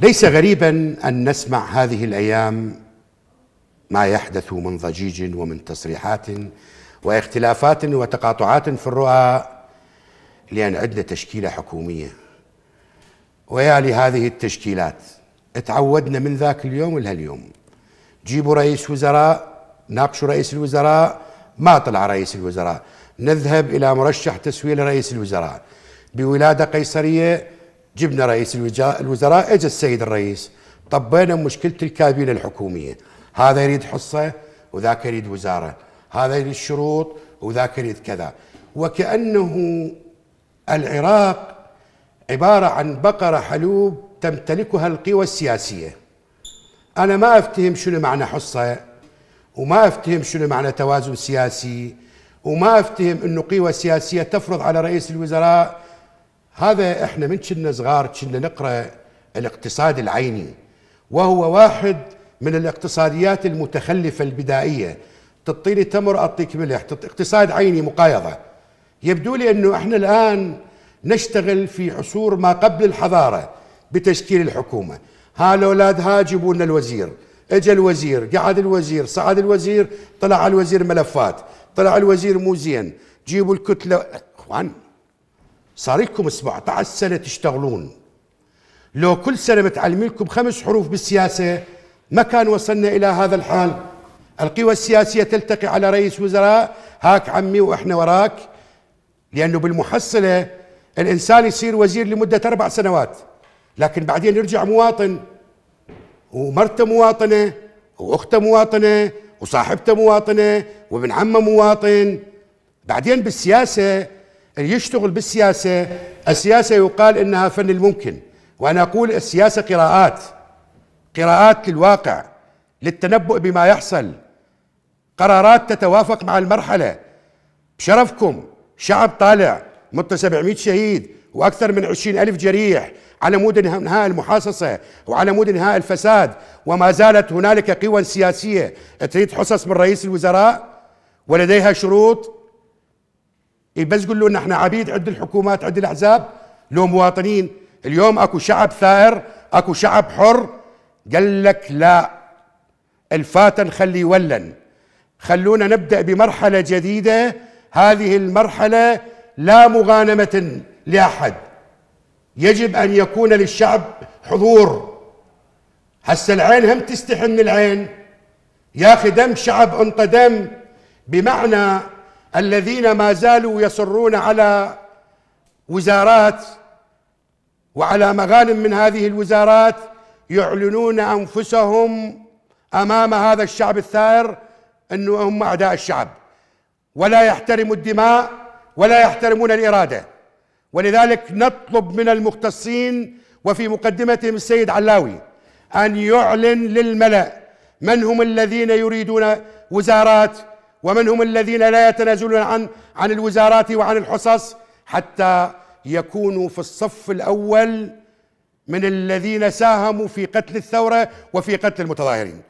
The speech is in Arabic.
ليس غريبا ان نسمع هذه الايام ما يحدث من ضجيج ومن تصريحات واختلافات وتقاطعات في الرؤى لان عندنا تشكيله حكوميه ويا لهذه التشكيلات تعودنا من ذاك اليوم لهاليوم جيبوا رئيس وزراء ناقشوا رئيس الوزراء ما طلع رئيس الوزراء نذهب الى مرشح تسويه لرئيس الوزراء بولاده قيصريه جبنا رئيس الوزراء اجى السيد الرئيس طبينا مشكله الكابينه الحكوميه هذا يريد حصه وذاك يريد وزاره هذا يريد شروط وذاك يريد كذا وكانه العراق عباره عن بقره حلوب تمتلكها القوى السياسيه انا ما افتهم شنو معنى حصه وما افتهم شنو معنى توازن سياسي وما افتهم انه قوى سياسيه تفرض على رئيس الوزراء هذا احنا من كنا صغار كنا نقرا الاقتصاد العيني وهو واحد من الاقتصاديات المتخلفه البدائيه تعطيني تمر اعطيك ملح اقتصاد عيني مقايضه يبدو لي انه احنا الان نشتغل في عصور ما قبل الحضاره بتشكيل الحكومه هالولاد ها جيبوا لنا الوزير اجى الوزير قعد الوزير صعد الوزير طلع على الوزير ملفات طلع الوزير مو زين جيبوا الكتله اخوان صار لكم 17 سنه تشتغلون لو كل سنه متعلمين لكم خمس حروف بالسياسه ما كان وصلنا الى هذا الحال القوى السياسيه تلتقي على رئيس وزراء هاك عمي واحنا وراك لانه بالمحصله الانسان يصير وزير لمده اربع سنوات لكن بعدين يرجع مواطن ومرته مواطنه واخته مواطنه وصاحبته مواطنه وابن عمه مواطن بعدين بالسياسه يشتغل بالسياسة السياسة يقال إنها فن الممكن وأنا أقول السياسة قراءات قراءات للواقع للتنبؤ بما يحصل قرارات تتوافق مع المرحلة بشرفكم شعب طالع مت 700 شهيد وأكثر من 20 ألف جريح على مود انهاء المحاصصة وعلى مود انهاء الفساد وما زالت هنالك قوى سياسية تريد حصص من رئيس الوزراء ولديها شروط إيه، بس قولوا لنا احنا عبيد عند الحكومات عند الاحزاب لو مواطنين اليوم اكو شعب ثائر اكو شعب حر قال لك لا الفاتن خلي يولن خلونا نبدا بمرحله جديده هذه المرحله لا مغانمه لاحد يجب ان يكون للشعب حضور هسه العين هم تستحي من العين يا اخي دم شعب انطدم بمعنى الذين ما زالوا يصرون على وزارات وعلى مغانم من هذه الوزارات يعلنون انفسهم امام هذا الشعب الثائر انه هم اعداء الشعب ولا يحترموا الدماء ولا يحترمون الاراده ولذلك نطلب من المختصين وفي مقدمتهم السيد علاوي ان يعلن للملا من هم الذين يريدون وزارات ومن هم الذين لا يتنازلون عن عن الوزارات وعن الحصص حتى يكونوا في الصف الاول من الذين ساهموا في قتل الثوره وفي قتل المتظاهرين